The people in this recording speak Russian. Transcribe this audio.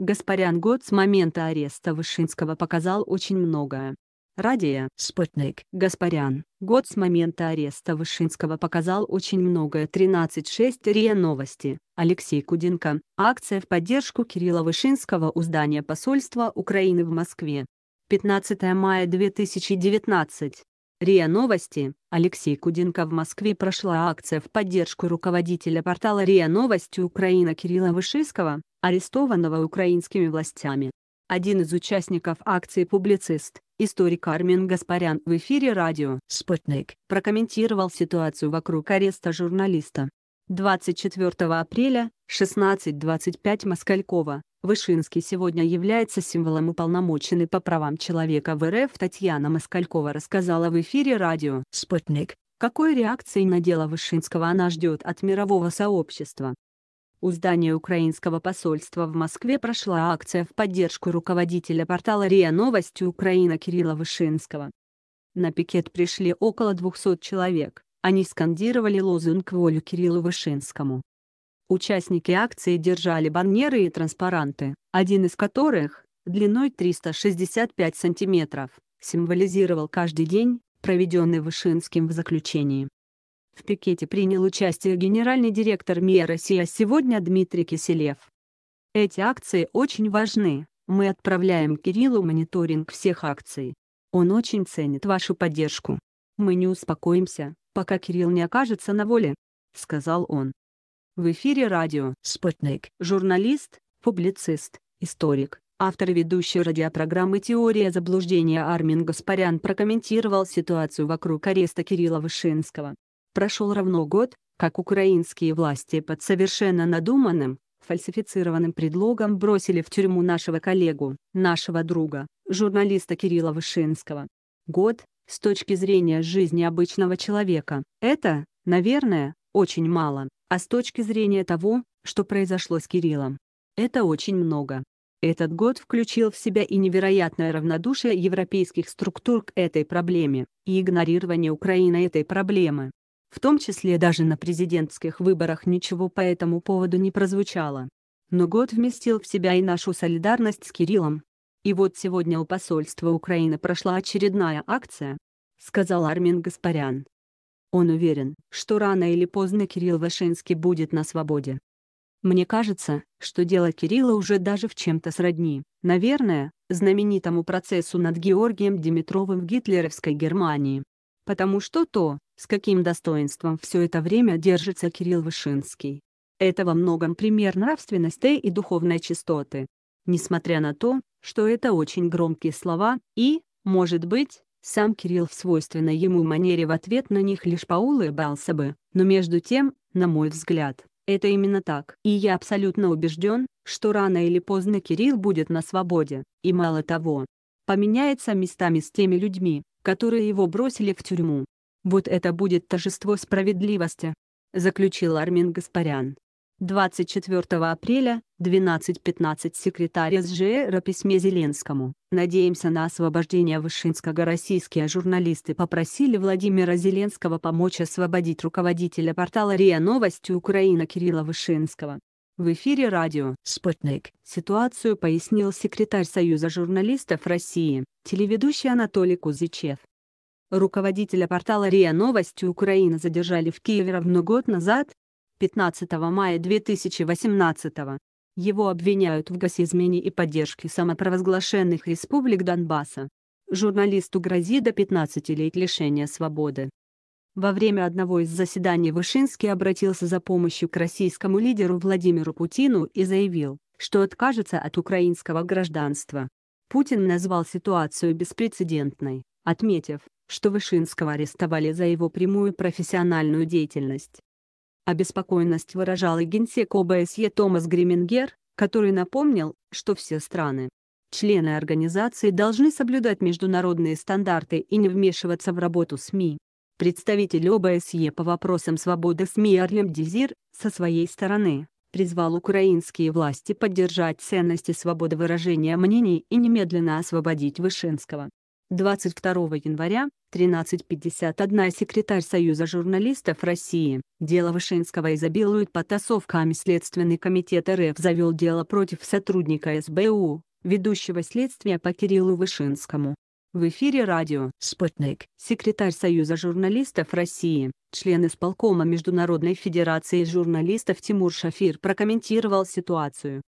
Гаспарян год с момента ареста Вышинского показал очень многое. Радия «Спутник» Гаспарян. Год с момента ареста Вышинского показал очень многое. 13.6 РИА Новости. Алексей Кудинко. Акция в поддержку Кирилла Вышинского у здания посольства Украины в Москве. 15 мая 2019. РИА Новости. Алексей Кудинко в Москве прошла акция в поддержку руководителя портала РИА Новости Украина Кирилла Вышинского, арестованного украинскими властями. Один из участников акции «Публицист», историк Армен Гаспарян в эфире радио «Спутник» прокомментировал ситуацию вокруг ареста журналиста. 24 апреля, 16.25 Москалькова, Вышинский сегодня является символом уполномоченной по правам человека в РФ Татьяна Москалькова рассказала в эфире радио «Спутник», какой реакции на дело Вышинского она ждет от мирового сообщества. У здания украинского посольства в Москве прошла акция в поддержку руководителя портала РИА Новости Украина Кирилла Вышинского. На пикет пришли около 200 человек, они скандировали лозунг «Волю Кириллу Вышинскому». Участники акции держали баннеры и транспаранты, один из которых, длиной 365 сантиметров, символизировал каждый день, проведенный Вышинским в заключении. В пикете принял участие генеральный директор МИА «Россия» а сегодня Дмитрий Киселев. Эти акции очень важны. Мы отправляем Кириллу мониторинг всех акций. Он очень ценит вашу поддержку. Мы не успокоимся, пока Кирилл не окажется на воле», — сказал он. В эфире радио «Спутник» журналист, публицист, историк, автор ведущей радиопрограммы «Теория заблуждения» Армин Гаспарян прокомментировал ситуацию вокруг ареста Кирилла Вышинского. Прошел равно год, как украинские власти под совершенно надуманным, фальсифицированным предлогом бросили в тюрьму нашего коллегу, нашего друга, журналиста Кирилла Вышинского. Год, с точки зрения жизни обычного человека, это, наверное, очень мало, а с точки зрения того, что произошло с Кириллом, это очень много. Этот год включил в себя и невероятное равнодушие европейских структур к этой проблеме, и игнорирование Украины этой проблемы. В том числе даже на президентских выборах ничего по этому поводу не прозвучало. Но год вместил в себя и нашу солидарность с Кириллом. И вот сегодня у посольства Украины прошла очередная акция, сказал Армин Гаспарян. Он уверен, что рано или поздно Кирилл Вашинский будет на свободе. Мне кажется, что дело Кирилла уже даже в чем-то сродни, наверное, знаменитому процессу над Георгием Димитровым в гитлеровской Германии потому что то, с каким достоинством все это время держится Кирилл Вышинский. Это во многом пример нравственности и духовной чистоты. Несмотря на то, что это очень громкие слова, и, может быть, сам Кирилл в свойственной ему манере в ответ на них лишь поулыбался бы, но между тем, на мой взгляд, это именно так. И я абсолютно убежден, что рано или поздно Кирилл будет на свободе, и мало того, поменяется местами с теми людьми, которые его бросили в тюрьму. Вот это будет торжество справедливости, заключил Армин Гаспарян. 24 апреля, 12.15 секретарь СЖР э о письме Зеленскому. Надеемся на освобождение Вышинского. Российские журналисты попросили Владимира Зеленского помочь освободить руководителя портала РИА Новости Украина Кирилла Вышинского. В эфире радио «Спутник». Ситуацию пояснил секретарь Союза журналистов России, телеведущий Анатолий Кузичев. Руководителя портала РИА Новости Украины задержали в Киеве ровно год назад, 15 мая 2018 -го. Его обвиняют в госизмене и поддержке самопровозглашенных республик Донбасса. Журналисту грозит до 15 лет лишения свободы. Во время одного из заседаний Вышинский обратился за помощью к российскому лидеру Владимиру Путину и заявил, что откажется от украинского гражданства. Путин назвал ситуацию беспрецедентной, отметив, что Вышинского арестовали за его прямую профессиональную деятельность. Обеспокоенность выражал и генсек ОБСЕ Томас Гримингер, который напомнил, что все страны, члены организации должны соблюдать международные стандарты и не вмешиваться в работу СМИ. Представитель ОБСЕ по вопросам свободы СМИ Арлем Дезир, со своей стороны, призвал украинские власти поддержать ценности свободы выражения мнений и немедленно освободить Вышинского. 22 января, 13.51 секретарь Союза журналистов России, дело Вышинского изобилует потасовками Следственный комитет РФ завел дело против сотрудника СБУ, ведущего следствия по Кириллу Вышинскому. В эфире радио «Спутник», секретарь Союза журналистов России, член исполкома Международной Федерации журналистов Тимур Шафир прокомментировал ситуацию.